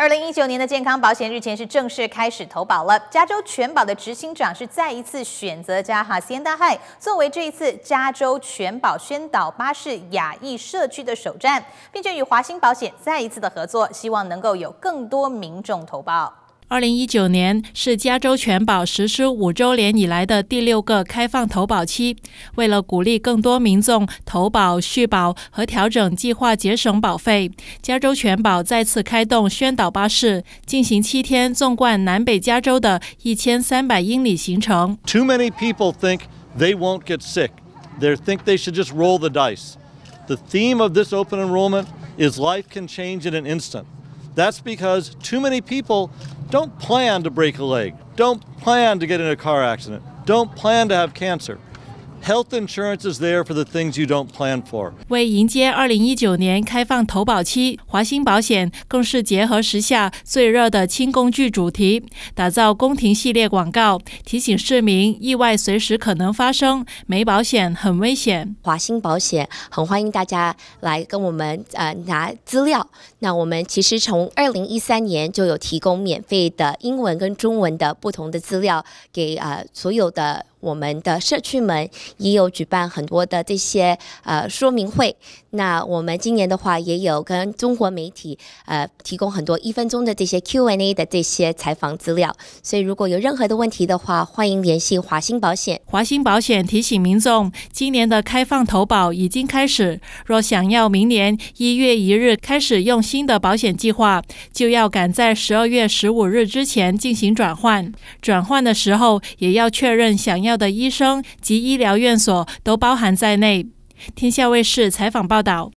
二零一九年的健康保险日前是正式开始投保了。加州全保的执行长是再一次选择加哈仙大汉作为这一次加州全保宣导巴士亚裔社区的首站，并且与华兴保险再一次的合作，希望能够有更多民众投保。二零一九年是加州全保实施五周年以来的第六个开放投保期。为了鼓励更多民众投保、续保和调整计划节省保费，加州全保再次开动宣导巴士，进行七天纵贯南北加州的一千三百英里行程。Too many people think they won't get sick. They think they should just roll the dice. The theme of this open enrollment is life can change in an instant. That's because too many people. Don't plan to break a leg. Don't plan to get in a car accident. Don't plan to have cancer. Health insurance is there for the things you don't plan for。为迎接二零一九年开放投保期，华兴保险更是结合时下最热的轻工具主题，打造宫廷系列广告，提醒市民意外随时可能发生，没保险很危险。华兴保险很欢迎大家来跟我们呃拿资料。那我们其实从二零一三年就有提供免费的英文跟中文的不同的资料给呃所有的我们的社区们。也有举办很多的这些呃说明会，那我们今年的话也有跟中国媒体呃提供很多一分钟的这些 Q&A 的这些采访资料，所以如果有任何的问题的话，欢迎联系华兴保险。华兴保险提醒民众，今年的开放投保已经开始，若想要明年一月一日开始用新的保险计划，就要赶在十二月十五日之前进行转换。转换的时候也要确认想要的医生及医疗。院所都包含在内。天下卫视采访报道。